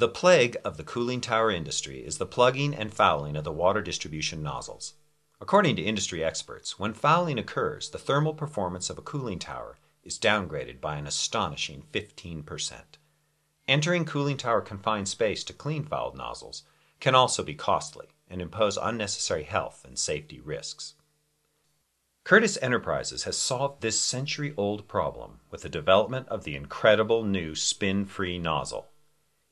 The plague of the cooling tower industry is the plugging and fouling of the water distribution nozzles. According to industry experts, when fouling occurs, the thermal performance of a cooling tower is downgraded by an astonishing 15%. Entering cooling tower confined space to clean fouled nozzles can also be costly and impose unnecessary health and safety risks. Curtis Enterprises has solved this century old problem with the development of the incredible new spin free nozzle.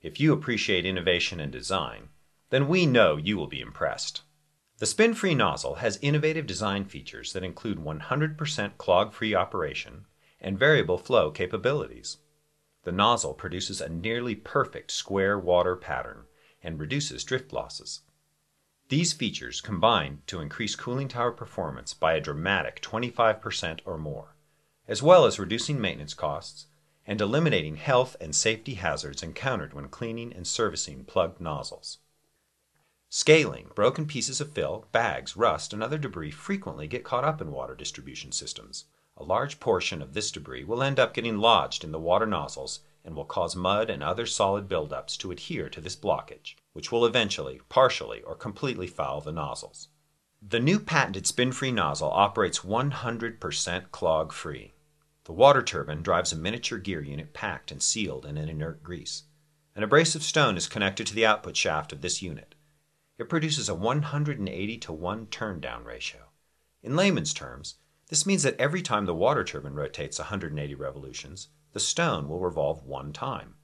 If you appreciate innovation and design, then we know you will be impressed. The spin-free nozzle has innovative design features that include 100% clog-free operation and variable flow capabilities. The nozzle produces a nearly perfect square water pattern and reduces drift losses. These features combine to increase cooling tower performance by a dramatic 25% or more, as well as reducing maintenance costs and eliminating health and safety hazards encountered when cleaning and servicing plugged nozzles. Scaling, broken pieces of fill, bags, rust, and other debris frequently get caught up in water distribution systems. A large portion of this debris will end up getting lodged in the water nozzles and will cause mud and other solid buildups to adhere to this blockage, which will eventually partially or completely foul the nozzles. The new patented spin-free nozzle operates 100% clog-free. The water turbine drives a miniature gear unit packed and sealed in an inert grease. An abrasive stone is connected to the output shaft of this unit. It produces a 180 to 1 turn down ratio. In layman's terms, this means that every time the water turbine rotates 180 revolutions, the stone will revolve one time.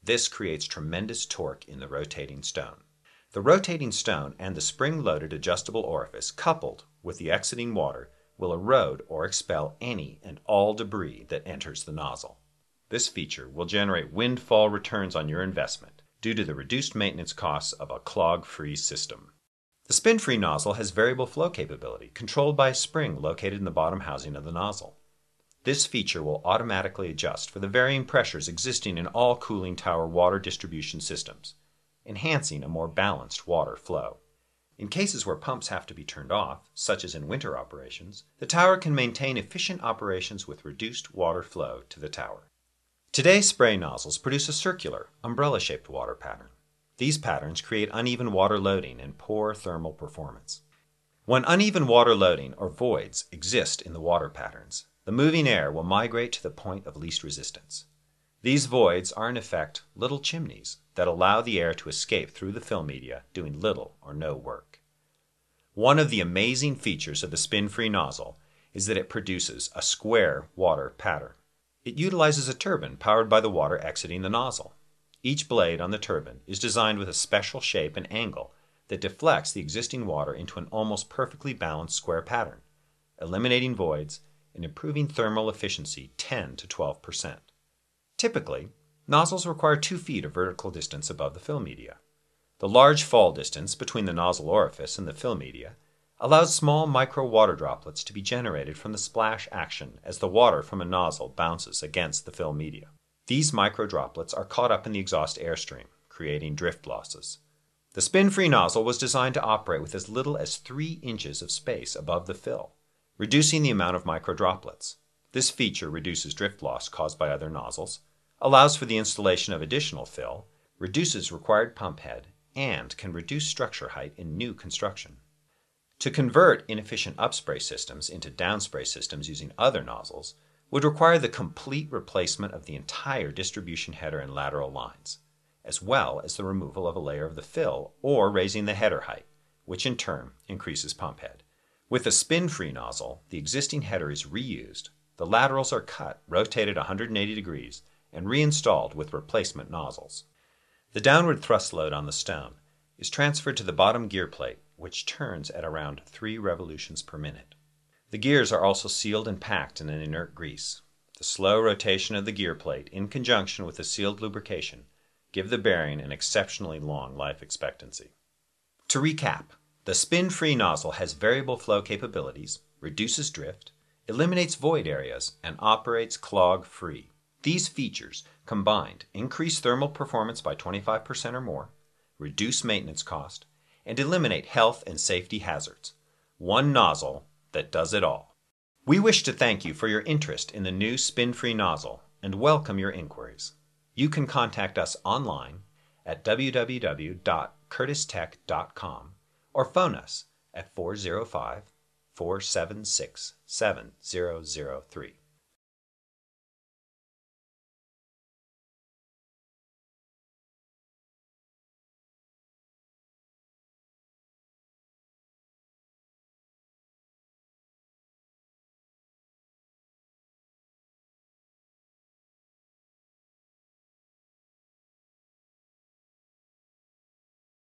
This creates tremendous torque in the rotating stone. The rotating stone and the spring loaded adjustable orifice, coupled with the exiting water, will erode or expel any and all debris that enters the nozzle. This feature will generate windfall returns on your investment due to the reduced maintenance costs of a clog-free system. The spin-free nozzle has variable flow capability controlled by a spring located in the bottom housing of the nozzle. This feature will automatically adjust for the varying pressures existing in all cooling tower water distribution systems, enhancing a more balanced water flow. In cases where pumps have to be turned off, such as in winter operations, the tower can maintain efficient operations with reduced water flow to the tower. Today, spray nozzles produce a circular, umbrella-shaped water pattern. These patterns create uneven water loading and poor thermal performance. When uneven water loading or voids exist in the water patterns, the moving air will migrate to the point of least resistance. These voids are in effect little chimneys that allow the air to escape through the film media, doing little or no work. One of the amazing features of the spin free nozzle is that it produces a square water pattern. It utilizes a turbine powered by the water exiting the nozzle. Each blade on the turbine is designed with a special shape and angle that deflects the existing water into an almost perfectly balanced square pattern, eliminating voids and improving thermal efficiency 10 to 12 percent. Typically, nozzles require 2 feet of vertical distance above the fill media. The large fall distance between the nozzle orifice and the fill media allows small micro water droplets to be generated from the splash action as the water from a nozzle bounces against the fill media. These micro droplets are caught up in the exhaust airstream, creating drift losses. The spin-free nozzle was designed to operate with as little as 3 inches of space above the fill, reducing the amount of micro droplets. This feature reduces drift loss caused by other nozzles allows for the installation of additional fill, reduces required pump head, and can reduce structure height in new construction. To convert inefficient upspray systems into downspray systems using other nozzles would require the complete replacement of the entire distribution header and lateral lines, as well as the removal of a layer of the fill or raising the header height, which in turn increases pump head. With a spin-free nozzle, the existing header is reused, the laterals are cut, rotated 180 degrees, and reinstalled with replacement nozzles. The downward thrust load on the stone is transferred to the bottom gear plate, which turns at around 3 revolutions per minute. The gears are also sealed and packed in an inert grease. The slow rotation of the gear plate in conjunction with the sealed lubrication give the bearing an exceptionally long life expectancy. To recap, the spin-free nozzle has variable flow capabilities, reduces drift, eliminates void areas, and operates clog-free. These features combined increase thermal performance by 25% or more, reduce maintenance cost, and eliminate health and safety hazards. One nozzle that does it all. We wish to thank you for your interest in the new spin-free nozzle and welcome your inquiries. You can contact us online at www.curtistech.com or phone us at 405 476 7003.